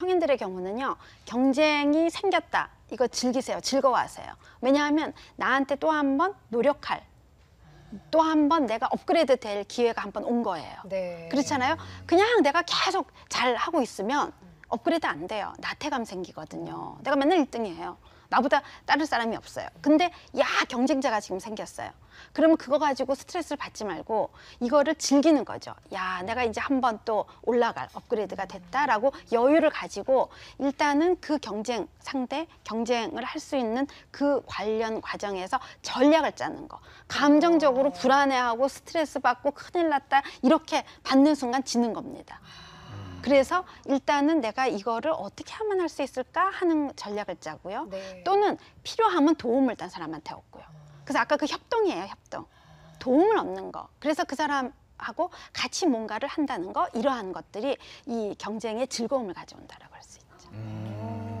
성인들의 경우는요 경쟁이 생겼다 이거 즐기세요 즐거워하세요 왜냐하면 나한테 또 한 번 노력할 또 한 번 내가 업그레이드 될 기회가 한 번 온 거예요 네. 그렇잖아요 그냥 내가 계속 잘 하고 있으면 업그레이드 안 돼요. 나태감 생기거든요. 내가 맨날 1등이에요. 나보다 다른 사람이 없어요. 근데 야 경쟁자가 지금 생겼어요. 그러면 그거 가지고 스트레스를 받지 말고 이거를 즐기는 거죠. 야 내가 이제 한 번 또 올라갈 업그레이드가 됐다라고 여유를 가지고 일단은 그 경쟁 상대 경쟁을 할 수 있는 그 관련 과정에서 전략을 짜는 거. 감정적으로 불안해하고 스트레스 받고 큰일 났다 이렇게 받는 순간 지는 겁니다. 그래서 일단은 내가 이거를 어떻게 하면 할 수 있을까 하는 전략을 짜고요. 네. 또는 필요하면 도움을 딴 사람한테 얻고요. 아. 그래서 아까 그 협동이에요, 협동. 도움을 얻는 거. 그래서 그 사람 하고 같이 뭔가를 한다는 거 이러한 것들이 이 경쟁의 즐거움을 가져온다라고 할 수 있죠. 음.